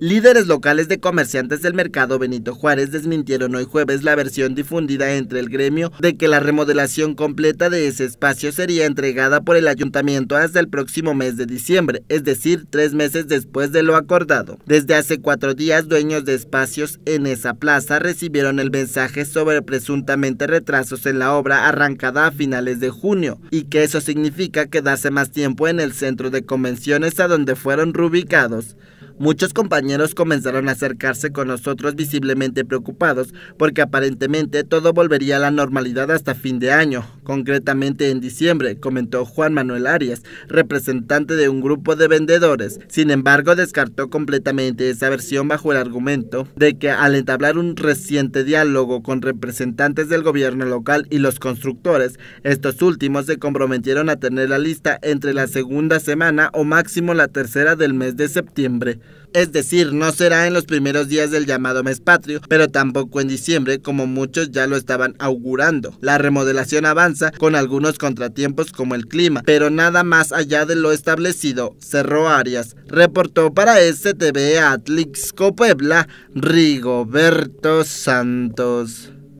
Líderes locales de comerciantes del mercado Benito Juárez desmintieron hoy jueves la versión difundida entre el gremio de que la remodelación completa de ese espacio sería entregada por el ayuntamiento hasta el próximo mes de diciembre, es decir, tres meses después de lo acordado. Desde hace cuatro días, dueños de espacios en esa plaza recibieron el mensaje sobre presuntamente retrasos en la obra arrancada a finales de junio y que eso significa quedarse más tiempo en el centro de convenciones a donde fueron reubicados. Muchos compañeros comenzaron a acercarse con nosotros visiblemente preocupados porque aparentemente todo volvería a la normalidad hasta fin de año, concretamente en diciembre, comentó Juan Manuel Arias, representante de un grupo de vendedores. Sin embargo, descartó completamente esa versión bajo el argumento de que al entablar un reciente diálogo con representantes del gobierno local y los constructores, estos últimos se comprometieron a tener la lista entre la segunda semana o máximo la tercera del mes de septiembre es decir, no será en los primeros días del llamado mes patrio, pero tampoco en diciembre como muchos ya lo estaban augurando. La remodelación avanza con algunos contratiempos como el clima, pero nada más allá de lo establecido, cerró Arias. Reportó para STV Atlixco Puebla Rigoberto Santos.